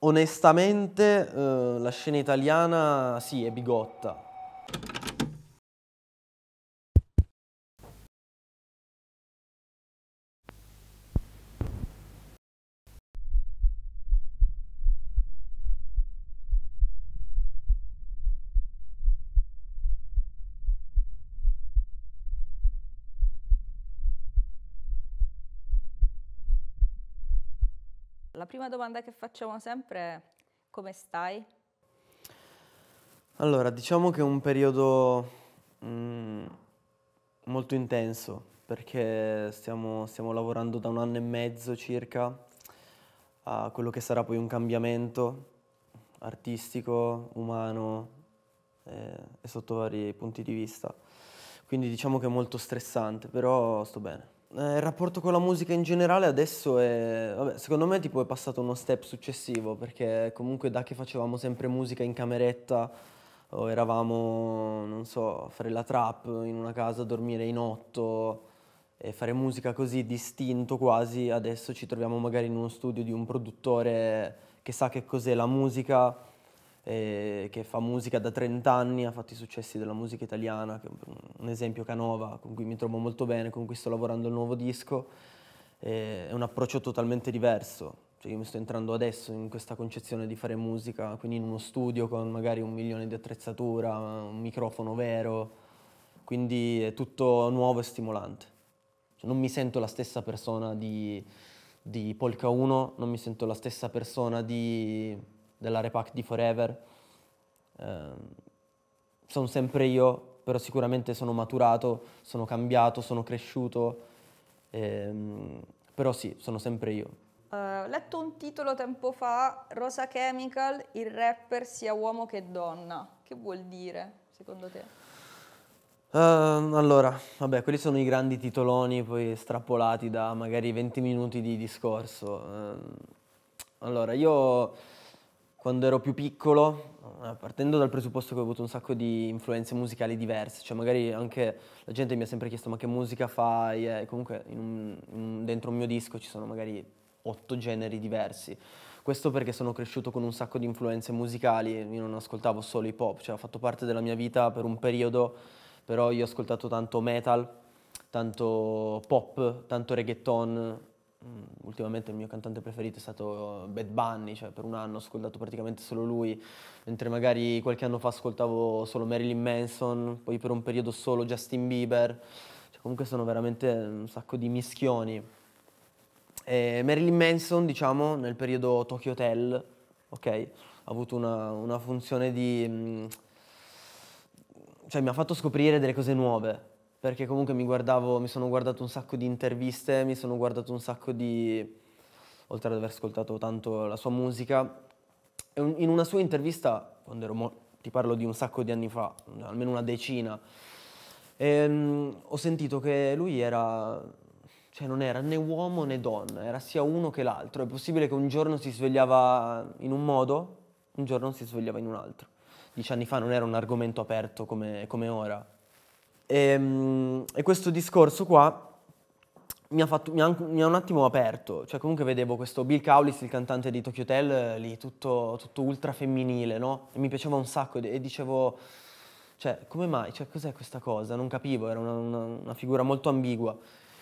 Onestamente eh, la scena italiana sì è bigotta, prima domanda che facciamo sempre è come stai? Allora, diciamo che è un periodo mh, mm, molto intenso perché stiamo, stiamo lavorando da un anno e mezzo circa a quello che sarà poi un cambiamento artistico, umano eh, e sotto vari punti di vista. Quindi diciamo che è molto stressante, però sto bene eh, il rapporto con la musica in generale adesso è, vabbè, secondo me tipo è passato uno step successivo perché comunque da che facevamo sempre musica in cameretta o eravamo, non so, a fare la trap in una casa, dormire in otto e fare musica così distinto quasi, adesso ci troviamo magari in uno studio di un produttore che sa che cos'è la musica eh, che fa musica da 30 anni, ha fatto i successi della musica italiana, che è un esempio Canova con cui mi trovo molto bene, con cui sto lavorando il nuovo disco, eh, è un approccio totalmente diverso. Cioè io mi sto entrando adesso in questa concezione di fare musica, quindi in uno studio con magari un milione di attrezzatura, un microfono vero, quindi è tutto nuovo e stimolante. Cioè non mi sento la stessa persona di, di Polka 1, non mi sento la stessa persona di della Repack di Forever. Eh, sono sempre io, però sicuramente sono maturato, sono cambiato, sono cresciuto. Ehm, però sì, sono sempre io. Ho eh, letto un titolo tempo fa, Rosa Chemical, il rapper sia uomo che donna. Che vuol dire, secondo te? Uh, allora, vabbè, quelli sono i grandi titoloni poi strappolati da magari 20 minuti di discorso. Uh, allora, io quando ero più piccolo, eh, partendo dal presupposto che ho avuto un sacco di influenze musicali diverse, cioè magari anche la gente mi ha sempre chiesto ma che musica fai, e eh, comunque in un, in, dentro un mio disco ci sono magari otto generi diversi. Questo perché sono cresciuto con un sacco di influenze musicali, io non ascoltavo solo hip hop, cioè ha fatto parte della mia vita per un periodo, però io ho ascoltato tanto metal, tanto pop, tanto reggaeton, Mm, ultimamente il mio cantante preferito è stato Bad Bunny, cioè per un anno ho ascoltato praticamente solo lui, mentre magari qualche anno fa ascoltavo solo Marilyn Manson, poi per un periodo solo Justin Bieber, cioè comunque sono veramente un sacco di mischioni. E Marilyn Manson, diciamo, nel periodo Tokyo Hotel, ok, ha avuto una, una funzione di... Mm, cioè mi ha fatto scoprire delle cose nuove, perché comunque mi guardavo, mi sono guardato un sacco di interviste, mi sono guardato un sacco di... oltre ad aver ascoltato tanto la sua musica. In una sua intervista, quando ero mo- ti parlo di un sacco di anni fa, almeno una decina, ehm, ho sentito che lui era... cioè non era né uomo né donna, era sia uno che l'altro. È possibile che un giorno si svegliava in un modo, un giorno si svegliava in un altro. Dieci anni fa non era un argomento aperto come, come ora e, ehm, e questo discorso qua mi ha, fatto, mi, ha, mi ha, un attimo aperto, cioè comunque vedevo questo Bill Cowlis, il cantante di Tokyo Hotel, eh, lì tutto, tutto ultra femminile, no? E mi piaceva un sacco e dicevo, cioè come mai, cioè cos'è questa cosa? Non capivo, era una, una, una figura molto ambigua.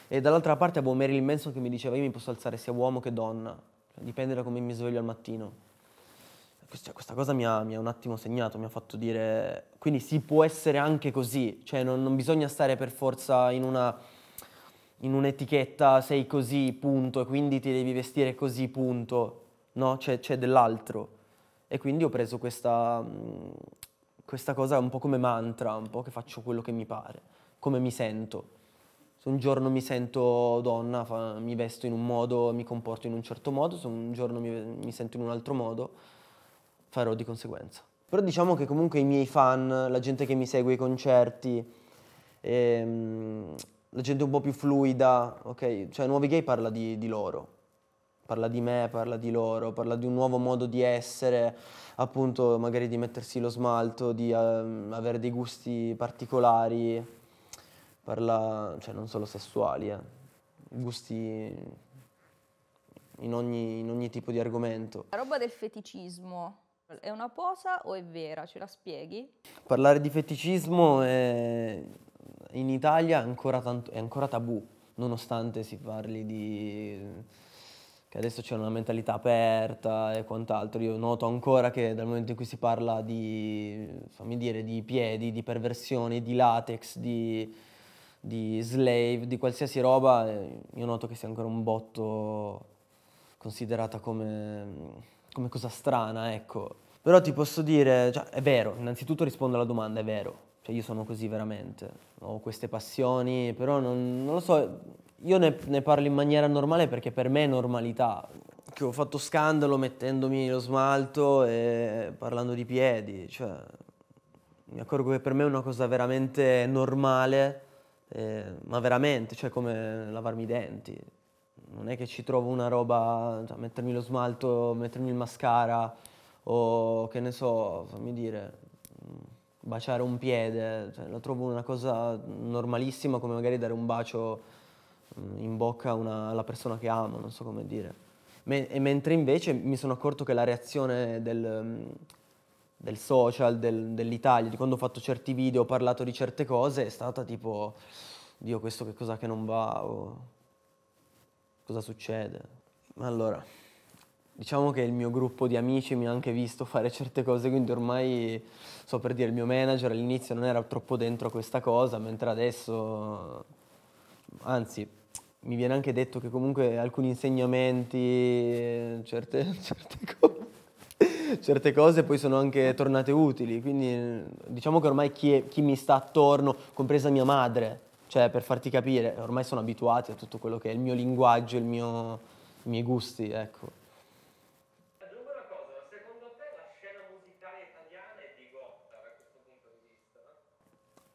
E dall'altra parte avevo Marilyn Manson che mi diceva io mi posso alzare sia uomo che donna, cioè, dipende da come mi sveglio al mattino cioè, questa cosa mi ha, mi ha, un attimo segnato, mi ha fatto dire, quindi si può essere anche così, cioè non, non bisogna stare per forza in una in un'etichetta sei così, punto, e quindi ti devi vestire così, punto, no? C'è, c'è dell'altro. E quindi ho preso questa, questa, cosa un po' come mantra, un po' che faccio quello che mi pare, come mi sento. Se un giorno mi sento donna, fa, mi vesto in un modo, mi comporto in un certo modo, se un giorno mi, mi sento in un altro modo, farò di conseguenza. Però diciamo che comunque i miei fan, la gente che mi segue ai concerti, ehm, la gente un po' più fluida, ok? Cioè Nuovi Gay parla di, di loro, parla di me, parla di loro, parla di un nuovo modo di essere, appunto magari di mettersi lo smalto, di uh, avere dei gusti particolari, parla, cioè non solo sessuali, eh, gusti in ogni, in ogni tipo di argomento. La roba del feticismo, è una posa o è vera? Ce la spieghi? Parlare di feticismo è... in Italia è ancora, tanto... è ancora tabù, nonostante si parli di che adesso c'è una mentalità aperta e quant'altro. Io noto ancora che dal momento in cui si parla di, fammi dire, di piedi, di perversioni, di latex, di, di slave, di qualsiasi roba, eh, io noto che sia ancora un botto considerata come come cosa strana, ecco. Però ti posso dire, cioè, è vero, innanzitutto rispondo alla domanda, è vero. Cioè io sono così veramente, ho queste passioni, però non, non lo so, io ne, ne parlo in maniera normale perché per me è normalità che ho fatto scandalo mettendomi lo smalto e parlando di piedi, cioè mi accorgo che per me è una cosa veramente normale, eh, ma veramente, cioè come lavarmi i denti, non è che ci trovo una roba, cioè, mettermi lo smalto, mettermi il mascara o che ne so, fammi dire, mm, baciare un piede, cioè, la trovo una cosa normalissima come magari dare un bacio mm, in bocca una, alla persona che amo, non so come dire. Me, mentre invece mi sono accorto che la reazione del, mm, del social, del, dell'Italia, di quando ho fatto certi video, ho parlato di certe cose, è stata tipo, Dio questo che cosa che non va, o cosa succede. Allora, diciamo che il mio gruppo di amici mi ha anche visto fare certe cose, quindi ormai, so per dire, il mio manager all'inizio non era troppo dentro a questa cosa, mentre adesso, anzi, mi viene anche detto che comunque alcuni insegnamenti, certe, certe cose certe cose poi sono anche tornate utili, quindi diciamo che ormai chi, è, chi, mi sta attorno, compresa mia madre, cioè, per farti capire, ormai sono abituati a tutto quello che è il mio linguaggio, il mio, i miei gusti, ecco. una cosa,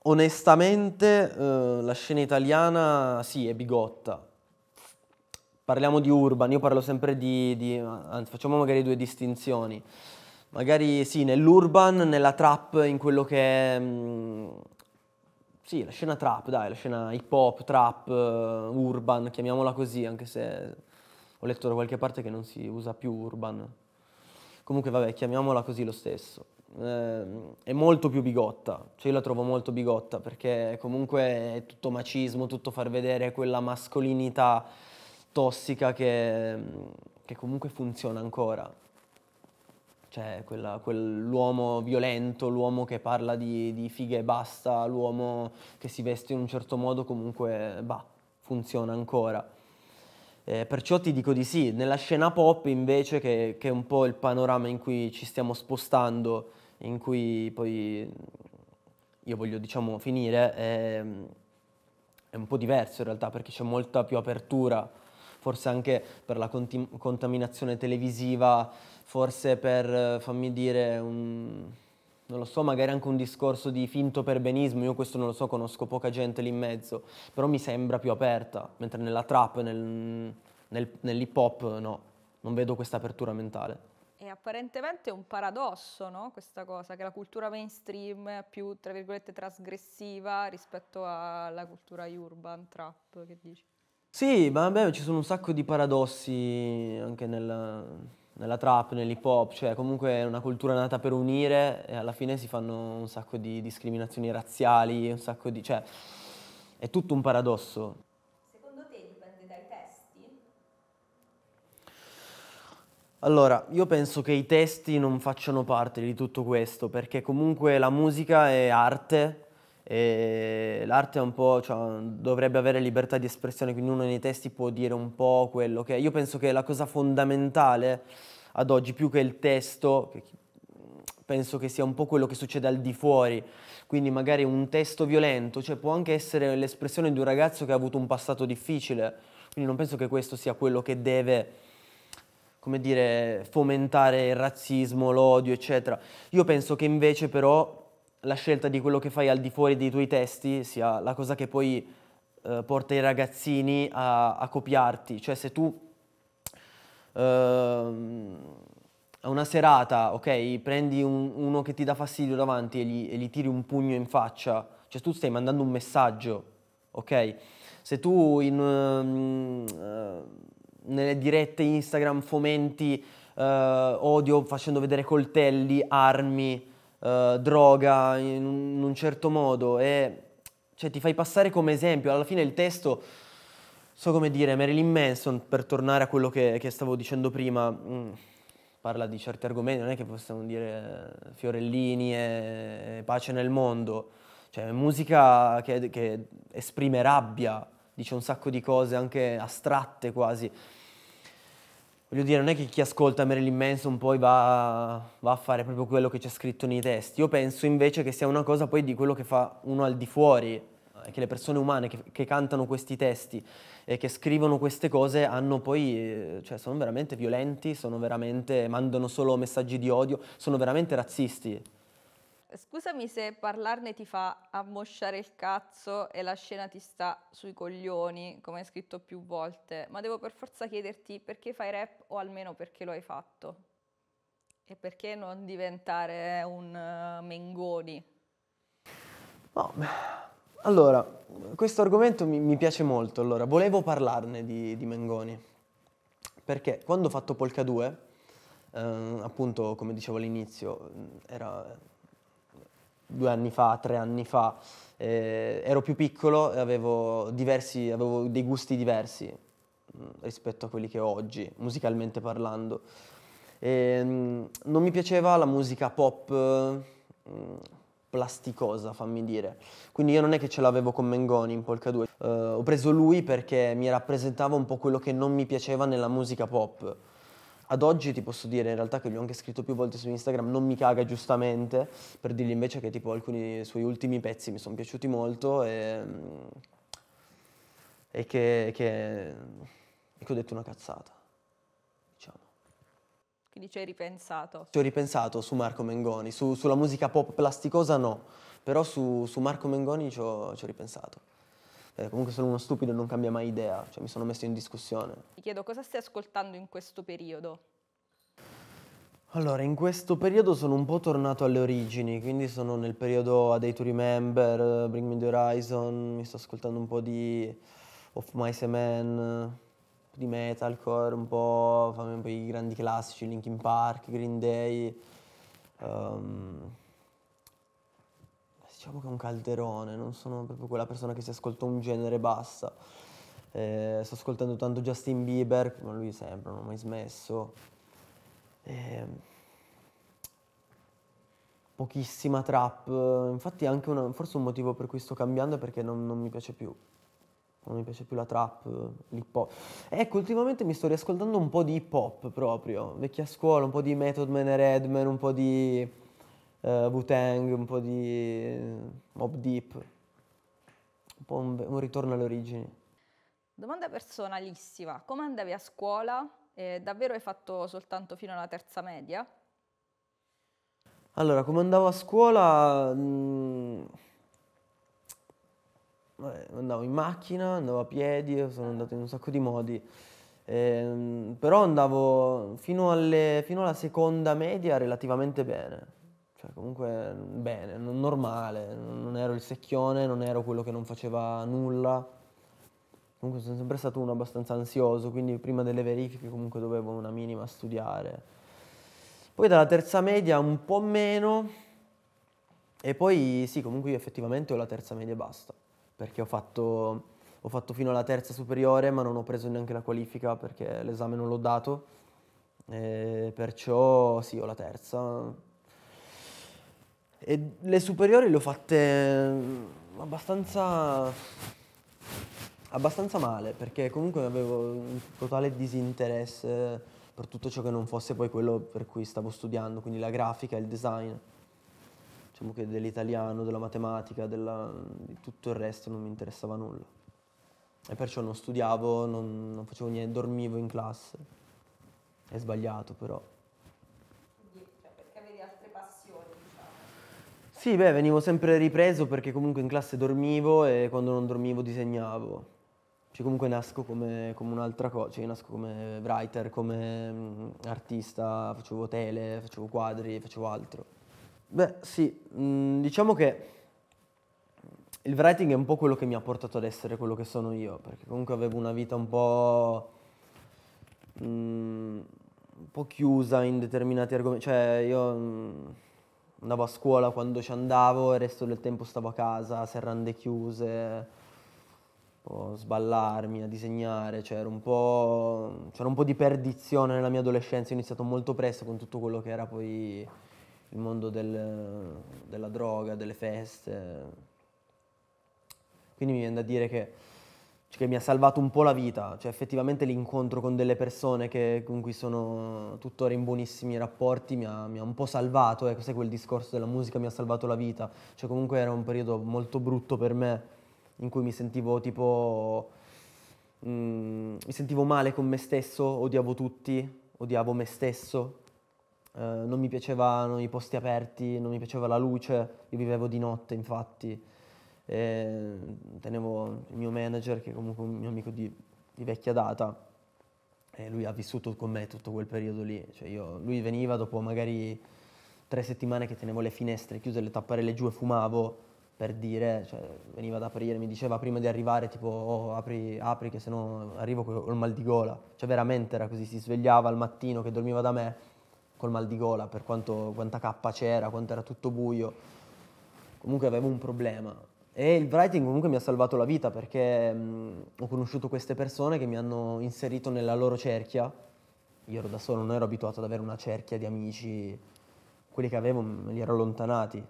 Onestamente, eh, la scena italiana sì, è bigotta. Parliamo di urban, io parlo sempre di, di facciamo magari due distinzioni. Magari sì, nell'urban, nella trap, in quello che è mh, mm, sì, la scena trap, dai, la scena hip hop, trap, eh, urban, chiamiamola così, anche se ho letto da qualche parte che non si usa più urban. Comunque vabbè, chiamiamola così lo stesso. Eh, è molto più bigotta, cioè io la trovo molto bigotta perché comunque è tutto macismo, tutto far vedere quella mascolinità tossica che, che comunque funziona ancora cioè quella, quell'uomo violento, l'uomo che parla di, di fighe e basta, l'uomo che si veste in un certo modo comunque, bah, funziona ancora. Eh, perciò ti dico di sì, nella scena pop invece, che, che, è un po' il panorama in cui ci stiamo spostando, in cui poi io voglio diciamo finire, è, è un po' diverso in realtà perché c'è molta più apertura, forse anche per la contaminazione televisiva forse per, eh, fammi dire, un, non lo so, magari anche un discorso di finto perbenismo, io questo non lo so, conosco poca gente lì in mezzo, però mi sembra più aperta, mentre nella trap, nel, nel, nell'hip hop no, non vedo questa apertura mentale. E apparentemente è un paradosso, no? Questa cosa, che la cultura mainstream è più, tra virgolette, trasgressiva rispetto alla cultura urban, trap, che dici? Sì, ma beh, ci sono un sacco di paradossi anche nella, nella trap, nell'hip hop, cioè comunque è una cultura nata per unire e alla fine si fanno un sacco di discriminazioni razziali, un sacco di... cioè è tutto un paradosso. Secondo te dipende dai testi? Allora, io penso che i testi non facciano parte di tutto questo perché comunque la musica è arte l'arte è un po', cioè, dovrebbe avere libertà di espressione, quindi uno nei testi può dire un po' quello che... è. Io penso che la cosa fondamentale ad oggi, più che il testo, penso che sia un po' quello che succede al di fuori, quindi magari un testo violento, cioè può anche essere l'espressione di un ragazzo che ha avuto un passato difficile, quindi non penso che questo sia quello che deve come dire, fomentare il razzismo, l'odio, eccetera. Io penso che invece però la scelta di quello che fai al di fuori dei tuoi testi sia la cosa che poi eh, porta i ragazzini a, a, copiarti. Cioè se tu eh, a una serata, ok, prendi un, uno che ti dà fastidio davanti e gli, e gli tiri un pugno in faccia, cioè tu stai mandando un messaggio, ok? Se tu in, uh, nelle dirette Instagram fomenti uh, odio facendo vedere coltelli, armi, eh, droga in un certo modo e cioè, ti fai passare come esempio. Alla fine il testo, so come dire, Marilyn Manson, per tornare a quello che, che stavo dicendo prima, mh, mm, parla di certi argomenti, non è che possiamo dire eh, fiorellini e pace nel mondo, cioè musica che, che esprime rabbia, dice un sacco di cose anche astratte quasi voglio dire, non è che chi ascolta Marilyn Manson poi va, va, a fare proprio quello che c'è scritto nei testi. Io penso invece che sia una cosa poi di quello che fa uno al di fuori, eh, che le persone umane che, che cantano questi testi e che scrivono queste cose hanno poi, eh, cioè sono veramente violenti, sono veramente, mandano solo messaggi di odio, sono veramente razzisti. Scusami se parlarne ti fa ammosciare il cazzo e la scena ti sta sui coglioni, come hai scritto più volte, ma devo per forza chiederti perché fai rap o almeno perché lo hai fatto. E perché non diventare un uh, Mengoni? No, allora, questo argomento mi, mi, piace molto, allora, volevo parlarne di, di Mengoni, perché quando ho fatto Polka 2, eh, appunto come dicevo all'inizio, era due anni fa, tre anni fa, eh, ero più piccolo e avevo, diversi, avevo dei gusti diversi mm, rispetto a quelli che ho oggi, musicalmente parlando. E, ehm, non mi piaceva la musica pop mm, plasticosa, fammi dire. Quindi io non è che ce l'avevo con Mengoni in Polka 2. Uh, eh, ho preso lui perché mi rappresentava un po' quello che non mi piaceva nella musica pop ad oggi ti posso dire in realtà che gli ho anche scritto più volte su Instagram, non mi caga giustamente, per dirgli invece che tipo alcuni suoi ultimi pezzi mi sono piaciuti molto e, ehm, e, che, che, e che ho detto una cazzata. Diciamo. Quindi ci hai ripensato? Ci ho ripensato su Marco Mengoni, su, sulla musica pop plasticosa no, però su, su Marco Mengoni ci ho, ci ho ripensato. Eh, comunque sono uno stupido e non cambia mai idea, cioè mi sono messo in discussione. Ti chiedo cosa stai ascoltando in questo periodo? Allora, in questo periodo sono un po' tornato alle origini, quindi sono nel periodo A Day to Remember, Bring Me the Horizon, mi sto ascoltando un po' di Off Mice Man, un di metalcore, un po', un po' i grandi classici, Linkin Park, Green Day, um, diciamo che è un calderone, non sono proprio quella persona che si ascolta un genere e basta. Eh, sto ascoltando tanto Justin Bieber, ma lui sempre, non ho mai smesso. Eh, pochissima trap, infatti anche una, forse un motivo per cui sto cambiando è perché non, non mi piace più. Non mi piace più la trap, eh, l'hip hop. Ecco, ultimamente mi sto riascoltando un po' di hip hop proprio, vecchia scuola, un po' di Method Man e Redman, un po' di uh, Wu-Tang, un po' di Mob Deep, un po' un, un ritorno alle origini. Domanda personalissima, come andavi a scuola? Eh, davvero hai fatto soltanto fino alla terza media? Allora, come andavo a scuola... Mh, mm, andavo in macchina, andavo a piedi, sono ah. andato in un sacco di modi. Eh, però andavo fino, alle, fino alla seconda media relativamente bene cioè, comunque bene, normale, non ero il secchione, non ero quello che non faceva nulla. Comunque sono sempre stato uno abbastanza ansioso, quindi prima delle verifiche comunque dovevo una minima studiare. Poi dalla terza media un po' meno e poi sì, comunque io effettivamente ho la terza media e basta, perché ho fatto, ho fatto fino alla terza superiore ma non ho preso neanche la qualifica perché l'esame non l'ho dato, e perciò sì, ho la terza e le superiori le ho fatte abbastanza, abbastanza male, perché comunque avevo un totale disinteresse per tutto ciò che non fosse poi quello per cui stavo studiando, quindi la grafica, il design, diciamo che dell'italiano, della matematica, della, di tutto il resto non mi interessava nulla. E perciò non studiavo, non, non facevo niente, dormivo in classe. È sbagliato però. Sì, beh, venivo sempre ripreso perché comunque in classe dormivo e quando non dormivo disegnavo. Cioè comunque nasco come, come un'altra cosa, cioè nasco come writer, come mm, artista, facevo tele, facevo quadri, facevo altro. Beh, sì, mm, diciamo che il writing è un po' quello che mi ha portato ad essere quello che sono io, perché comunque avevo una vita un po'... Mm, un po' chiusa in determinati argomenti, cioè io andavo a scuola quando ci andavo, il resto del tempo stavo a casa, serrande chiuse, a sballarmi, a disegnare, cioè c'era un, un, po', di perdizione nella mia adolescenza, ho iniziato molto presto con tutto quello che era poi il mondo del, della droga, delle feste. Quindi mi viene da dire che cioè, che mi ha salvato un po' la vita, cioè effettivamente l'incontro con delle persone che, con cui sono tuttora in buonissimi rapporti mi ha, mi ha un po' salvato, ecco, eh. sai quel discorso della musica mi ha salvato la vita, cioè comunque era un periodo molto brutto per me in cui mi sentivo tipo... Mh, mm, mi sentivo male con me stesso, odiavo tutti, odiavo me stesso, eh, non mi piacevano i posti aperti, non mi piaceva la luce, io vivevo di notte infatti, eh, tenevo il mio manager che è comunque un mio amico di, di vecchia data e lui ha vissuto con me tutto quel periodo lì, cioè io, lui veniva dopo magari tre settimane che tenevo le finestre chiuse, le tapparelle giù e fumavo per dire, cioè, veniva ad aprire, mi diceva prima di arrivare tipo oh, apri, apri che sennò arrivo col mal di gola, cioè veramente era così, si svegliava al mattino che dormiva da me col mal di gola per quanto, quanta cappa c'era, quanto era tutto buio, comunque avevo un problema e il writing comunque mi ha salvato la vita perché mh, mm, ho conosciuto queste persone che mi hanno inserito nella loro cerchia. Io ero da solo, non ero abituato ad avere una cerchia di amici. Quelli che avevo me mm, li ero allontanati.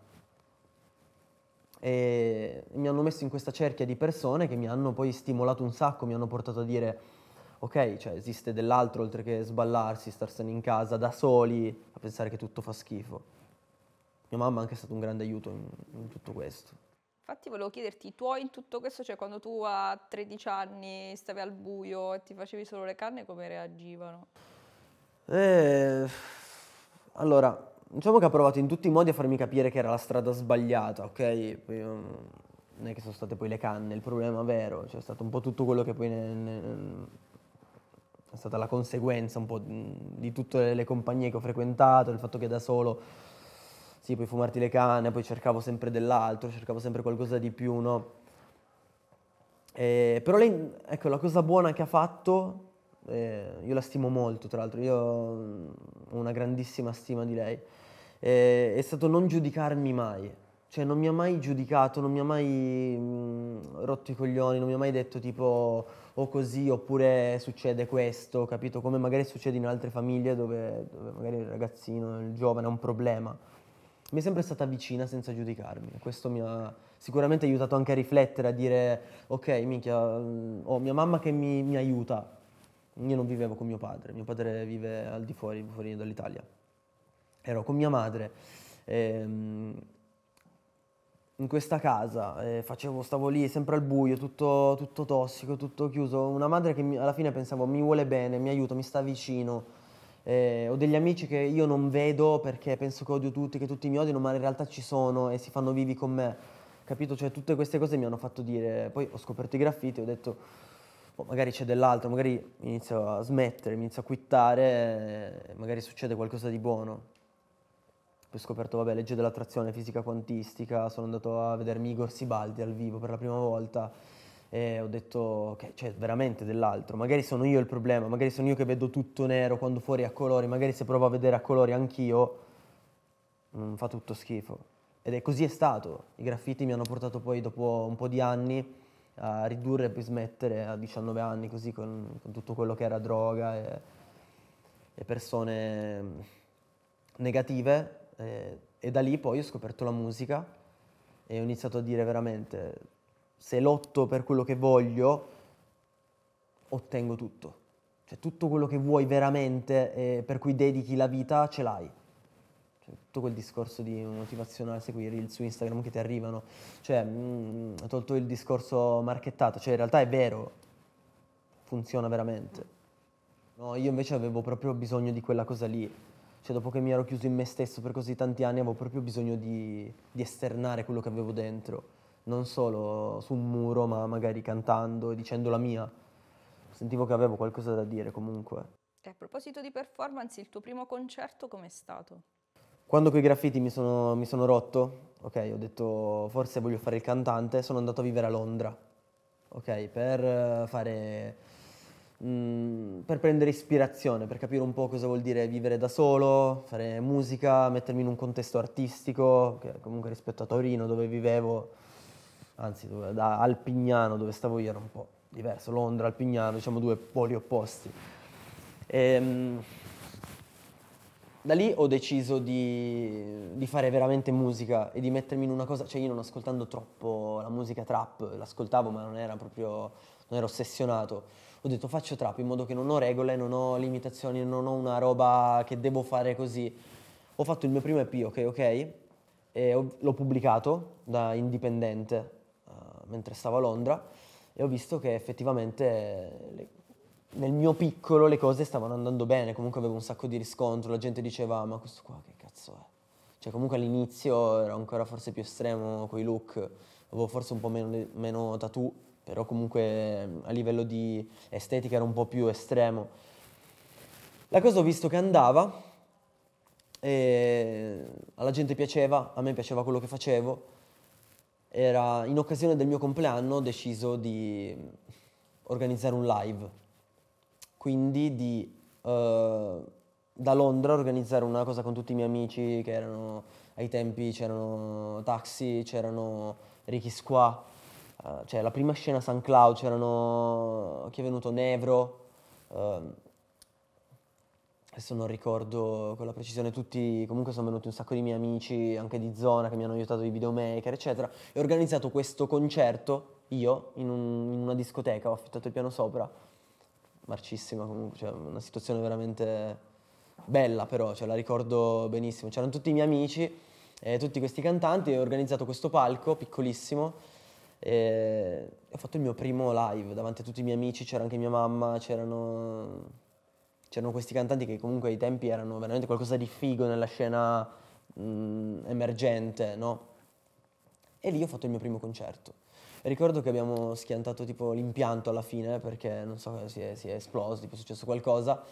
E mi hanno messo in questa cerchia di persone che mi hanno poi stimolato un sacco, mi hanno portato a dire ok, cioè esiste dell'altro oltre che sballarsi, starsene in casa da soli, a pensare che tutto fa schifo. Mia mamma anche è stata un grande aiuto in, in tutto questo. Infatti volevo chiederti, tu in tutto questo, cioè quando tu a 13 anni stavi al buio e ti facevi solo le canne, come reagivano? Eh, allora, diciamo che ha provato in tutti i modi a farmi capire che era la strada sbagliata, ok? Poi, mm, non è che sono state poi le canne il problema vero, cioè è stato un po' tutto quello che poi ne, ne, è stata la conseguenza un po' mm, di tutte le compagnie che ho frequentato, il fatto che da solo sì, puoi fumarti le canne, poi cercavo sempre dell'altro, cercavo sempre qualcosa di più, no? Eh, però lei, ecco, la cosa buona che ha fatto, eh, io la stimo molto, tra l'altro, io ho una grandissima stima di lei, eh, è stato non giudicarmi mai. Cioè, non mi ha mai giudicato, non mi ha mai mh, mm, rotto i coglioni, non mi ha mai detto tipo o così oppure succede questo, capito? Come magari succede in altre famiglie dove, dove magari il ragazzino, il giovane ha un problema mi è sempre stata vicina senza giudicarmi. Questo mi ha sicuramente aiutato anche a riflettere, a dire, ok, minchia, mm, ho mia mamma che mi, mi aiuta. Io non vivevo con mio padre, mio padre vive al di fuori, fuori dall'Italia. Ero con mia madre. Ehm, in questa casa, eh, facevo, stavo lì sempre al buio, tutto, tutto tossico, tutto chiuso. Una madre che mi, alla fine pensavo mi vuole bene, mi aiuta, mi sta vicino eh, ho degli amici che io non vedo perché penso che odio tutti, che tutti mi odiano, ma in realtà ci sono e si fanno vivi con me. Capito? Cioè tutte queste cose mi hanno fatto dire. Poi ho scoperto i graffiti e ho detto oh, magari c'è dell'altro, magari inizio a smettere, inizio a quittare, e eh, magari succede qualcosa di buono. Poi ho scoperto, vabbè, legge dell'attrazione, fisica quantistica, sono andato a vedermi Igor Sibaldi al vivo per la prima volta ho detto, c'è cioè veramente dell'altro, magari sono io il problema, magari sono io che vedo tutto nero quando fuori a colori, magari se provo a vedere a colori anch'io, mh, fa tutto schifo. Ed è così è stato, i graffiti mi hanno portato poi dopo un po' di anni a ridurre e poi smettere a 19 anni così con, con tutto quello che era droga e, e persone negative e, e da lì poi ho scoperto la musica e ho iniziato a dire veramente se lotto per quello che voglio, ottengo tutto. Cioè tutto quello che vuoi veramente, eh, per cui dedichi la vita, ce l'hai. Cioè, tutto quel discorso di motivazionale, seguire il su Instagram che ti arrivano. Cioè, mh, mm, tolto il discorso marchettato, cioè in realtà è vero, funziona veramente. No, io invece avevo proprio bisogno di quella cosa lì. Cioè, dopo che mi ero chiuso in me stesso per così tanti anni, avevo proprio bisogno di, di esternare quello che avevo dentro non solo su un muro, ma magari cantando, e dicendo la mia. Sentivo che avevo qualcosa da dire comunque. E a proposito di performance, il tuo primo concerto com'è stato? Quando quei graffiti mi sono, mi sono rotto, ok, ho detto forse voglio fare il cantante, sono andato a vivere a Londra, ok, per eh, fare... Mm, per prendere ispirazione, per capire un po' cosa vuol dire vivere da solo, fare musica, mettermi in un contesto artistico, che comunque rispetto a Torino dove vivevo anzi dove, da Alpignano dove stavo io era un po' diverso, Londra, Alpignano, diciamo due poli opposti. E, ehm, da lì ho deciso di, di, fare veramente musica e di mettermi in una cosa, cioè io non ascoltando troppo la musica trap, l'ascoltavo ma non era proprio, non ero ossessionato. Ho detto faccio trap in modo che non ho regole, non ho limitazioni, non ho una roba che devo fare così. Ho fatto il mio primo EP, ok, ok? E ho, l'ho pubblicato da indipendente mentre stavo a Londra e ho visto che effettivamente eh, nel mio piccolo le cose stavano andando bene, comunque avevo un sacco di riscontro, la gente diceva ma questo qua che cazzo è? Cioè comunque all'inizio ero ancora forse più estremo con i look, avevo forse un po' meno, meno tattoo, però comunque mm, a livello di estetica era un po' più estremo. La cosa ho visto che andava, alla gente piaceva, a me piaceva quello che facevo era in occasione del mio compleanno ho deciso di mm, organizzare un live, quindi di eh, da Londra organizzare una cosa con tutti i miei amici che erano ai tempi c'erano Taxi, c'erano Ricky Squa, eh, cioè la prima scena San Cloud, c'erano chi è venuto Nevro. Eh, adesso non ricordo con la precisione tutti, comunque sono venuti un sacco di miei amici anche di zona che mi hanno aiutato i videomaker eccetera e ho organizzato questo concerto io in, un, in una discoteca, ho affittato il piano sopra, marcissima comunque, cioè una situazione veramente bella però, cioè la ricordo benissimo, c'erano tutti i miei amici, eh, tutti questi cantanti e ho organizzato questo palco piccolissimo e ho fatto il mio primo live davanti a tutti i miei amici, c'era anche mia mamma, c'erano c'erano questi cantanti che comunque ai tempi erano veramente qualcosa di figo nella scena mh, emergente, no? E lì ho fatto il mio primo concerto. E ricordo che abbiamo schiantato tipo l'impianto alla fine perché non so, si è, si è esploso, tipo è successo qualcosa.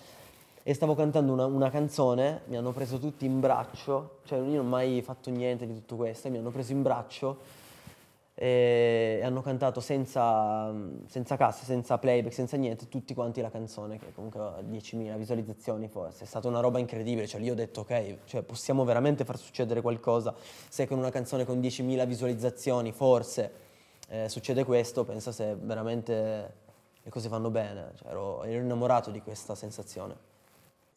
E stavo cantando una, una, canzone, mi hanno preso tutti in braccio, cioè io non ho mai fatto niente di tutto questo, mi hanno preso in braccio e eh, hanno cantato senza, senza cassa, senza playback, senza niente, tutti quanti la canzone, che comunque ha 10.000 visualizzazioni forse, è stata una roba incredibile, cioè lì ho detto ok, cioè, possiamo veramente far succedere qualcosa, se con una canzone con 10.000 visualizzazioni forse eh, succede questo, pensa se veramente le cose vanno bene, cioè, ero, ero innamorato di questa sensazione.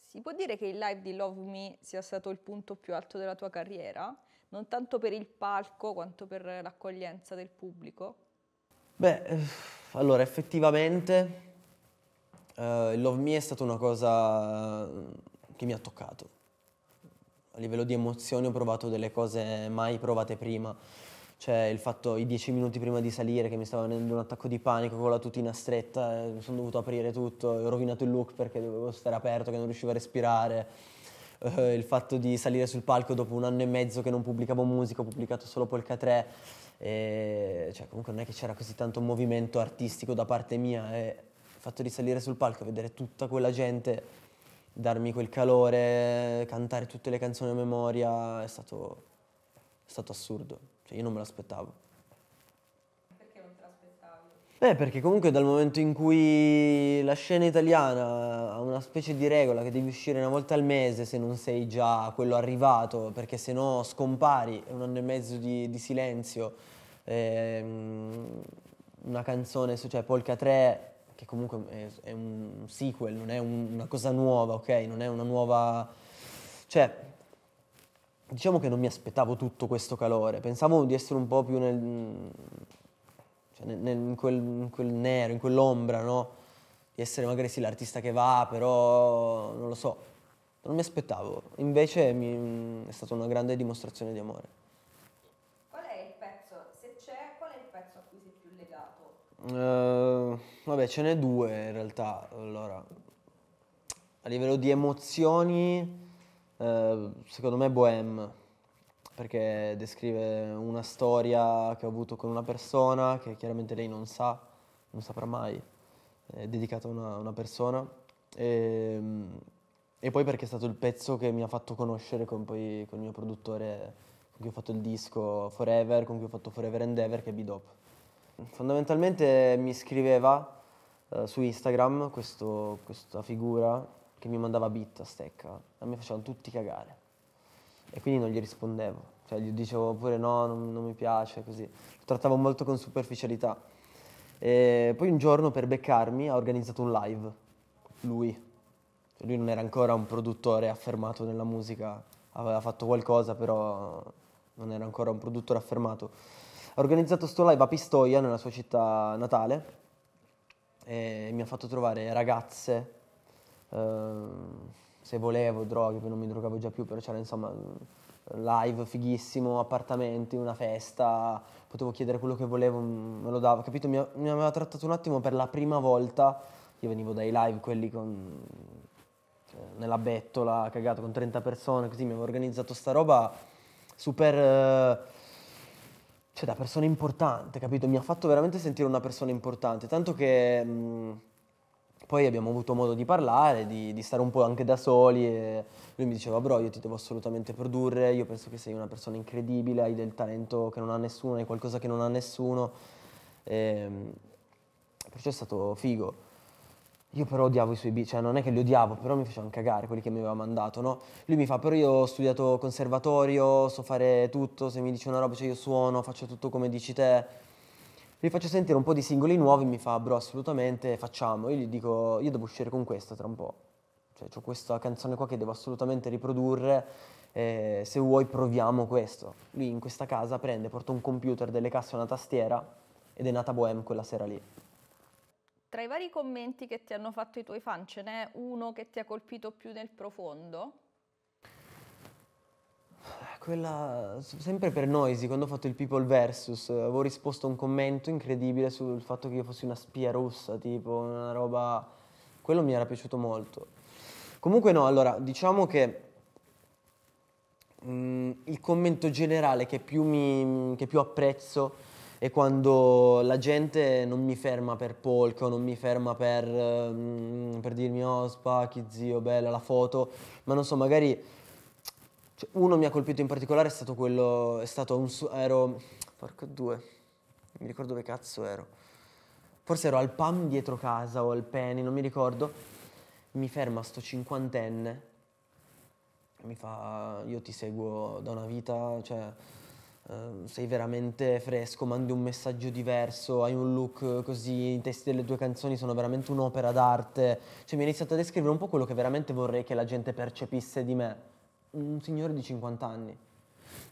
Si può dire che il live di Love Me sia stato il punto più alto della tua carriera? non tanto per il palco quanto per l'accoglienza del pubblico? Beh, eh, allora effettivamente Uh, Love Me è stata una cosa eh, che mi ha toccato. A livello di emozioni ho provato delle cose mai provate prima. Cioè il fatto, i dieci minuti prima di salire, che mi stava venendo un attacco di panico con la tutina stretta, eh, sono dovuto aprire tutto, ho rovinato il look perché dovevo stare aperto, che non riuscivo a respirare eh, il fatto di salire sul palco dopo un anno e mezzo che non pubblicavo musica, ho pubblicato solo Polka 3, e, cioè comunque non è che c'era così tanto movimento artistico da parte mia e il fatto di salire sul palco e vedere tutta quella gente darmi quel calore, cantare tutte le canzoni a memoria è stato, è stato assurdo, cioè, io non me l'aspettavo. Beh, perché comunque dal momento in cui la scena italiana ha una specie di regola che devi uscire una volta al mese se non sei già quello arrivato, perché se no scompari, un anno e mezzo di, di silenzio, ehm, una canzone, cioè Polka 3, che comunque è, è un sequel, non è un, una cosa nuova, ok? Non è una nuova... Cioè, diciamo che non mi aspettavo tutto questo calore, pensavo di essere un po' più nel cioè, nel, in, quel, in, quel, nero, in quell'ombra, no? Di essere magari sì l'artista che va, però non lo so. Non mi aspettavo, invece mi, mm, è stata una grande dimostrazione di amore. Qual è il pezzo, se c'è, qual è il pezzo a cui sei più legato? Uh, vabbè, ce n'è due in realtà. Allora, a livello di emozioni, uh, secondo me Bohème perché descrive una storia che ho avuto con una persona che chiaramente lei non sa, non saprà mai, è dedicata a una, una persona. E, ehm, e, poi perché è stato il pezzo che mi ha fatto conoscere con, poi, con il mio produttore con cui ho fatto il disco Forever, con cui ho fatto Forever and Ever, che è Bidop. Fondamentalmente mi scriveva eh, su Instagram questo, questa figura che mi mandava beat a stecca, e mi facevano tutti cagare e quindi non gli rispondevo, cioè gli dicevo pure no, non, non mi piace, così. Lo trattavo molto con superficialità. E poi un giorno per beccarmi ha organizzato un live, lui. Cioè, lui non era ancora un produttore affermato nella musica, aveva fatto qualcosa però non era ancora un produttore affermato. Ha organizzato sto live a Pistoia, nella sua città natale, e mi ha fatto trovare ragazze, ehm, se volevo droghe, poi non mi drogavo già più, però c'era insomma live fighissimo, appartamenti, una festa, potevo chiedere quello che volevo, me lo davo, capito? Mi, mi aveva trattato un attimo per la prima volta, io venivo dai live, quelli con cioè, nella bettola, cagato con 30 persone, così mi avevo organizzato sta roba super... Eh, cioè da persona importante, capito? Mi ha fatto veramente sentire una persona importante, tanto che... Mh, mm, poi abbiamo avuto modo di parlare, di, di, stare un po' anche da soli e lui mi diceva bro io ti devo assolutamente produrre, io penso che sei una persona incredibile, hai del talento che non ha nessuno, hai qualcosa che non ha nessuno, e, ehm, perciò è stato figo. Io però odiavo i suoi beat, cioè non è che li odiavo, però mi facevano cagare quelli che mi aveva mandato, no? Lui mi fa, però io ho studiato conservatorio, so fare tutto, se mi dici una roba, cioè io suono, faccio tutto come dici te gli faccio sentire un po' di singoli nuovi, mi fa bro assolutamente facciamo, io gli dico io devo uscire con questa tra un po', cioè ho questa canzone qua che devo assolutamente riprodurre, eh, se vuoi proviamo questo. Lui in questa casa prende, porta un computer, delle casse e una tastiera ed è nata Bohème quella sera lì. Tra i vari commenti che ti hanno fatto i tuoi fan ce n'è uno che ti ha colpito più nel profondo? Quella, sempre per Noisy, quando ho fatto il People Versus, avevo risposto a un commento incredibile sul fatto che io fossi una spia russa, tipo una roba... Quello mi era piaciuto molto. Comunque no, allora, diciamo che mh, mm, il commento generale che più, mi, che più apprezzo è quando la gente non mi ferma per o non mi ferma per, mm, per dirmi oh spacchi zio, bella la foto, ma non so, magari cioè, uno mi ha colpito in particolare è stato quello, è stato un, ero, porco due, non mi ricordo dove cazzo ero, forse ero al PAM dietro casa o al Penny, non mi ricordo, mi ferma sto cinquantenne, e mi fa, io ti seguo da una vita, cioè ehm, sei veramente fresco, mandi un messaggio diverso, hai un look così, i testi delle tue canzoni sono veramente un'opera d'arte. Cioè mi ha iniziato a descrivere un po' quello che veramente vorrei che la gente percepisse di me un signore di 50 anni.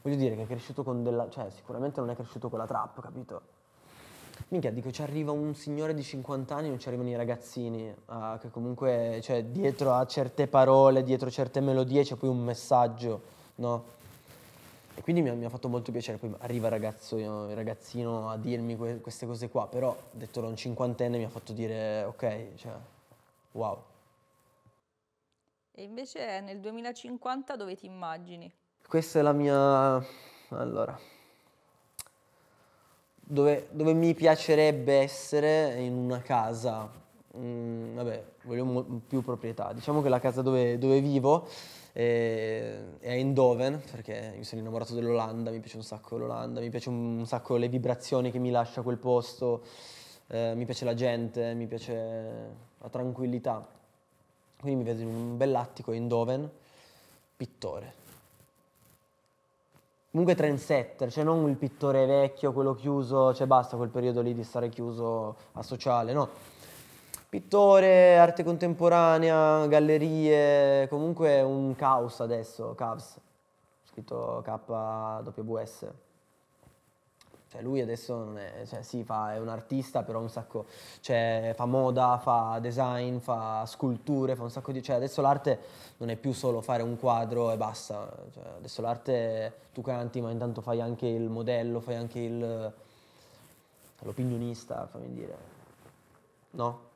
Voglio dire che è cresciuto con della... cioè sicuramente non è cresciuto con la trap, capito? Minchia, dico, ci arriva un signore di 50 anni, non ci arrivano i ragazzini, uh, che comunque, cioè, dietro a certe parole, dietro certe melodie c'è poi un messaggio, no? E quindi mi ha, mi ha fatto molto piacere, poi arriva il, ragazzo, il ragazzino a dirmi que- queste cose qua, però detto da un cinquantenne mi ha fatto dire, ok, cioè, wow. E invece nel 2050 dove ti immagini? Questa è la mia... Allora... Dove, dove mi piacerebbe essere in una casa, mm, vabbè, voglio più proprietà. Diciamo che la casa dove, dove vivo eh, è a Eindhoven perché mi sono innamorato dell'Olanda, mi piace un sacco l'Olanda, mi piace un sacco le vibrazioni che mi lascia quel posto, eh, mi piace la gente, mi piace la tranquillità. Quindi mi vedo in un bell'attico Eindhoven, pittore. Comunque trendsetter, cioè non il pittore vecchio, quello chiuso, cioè basta quel periodo lì di stare chiuso a sociale, no. Pittore, arte contemporanea, gallerie, comunque un caos adesso, Cavs, scritto KWS. Cioè lui adesso non è, cioè sì, fa, è un artista, però un sacco, cioè fa moda, fa design, fa sculture, fa un sacco di... Cioè adesso l'arte non è più solo fare un quadro e basta, cioè adesso l'arte tu canti ma intanto fai anche il modello, fai anche il, l'opinionista, fammi dire, no?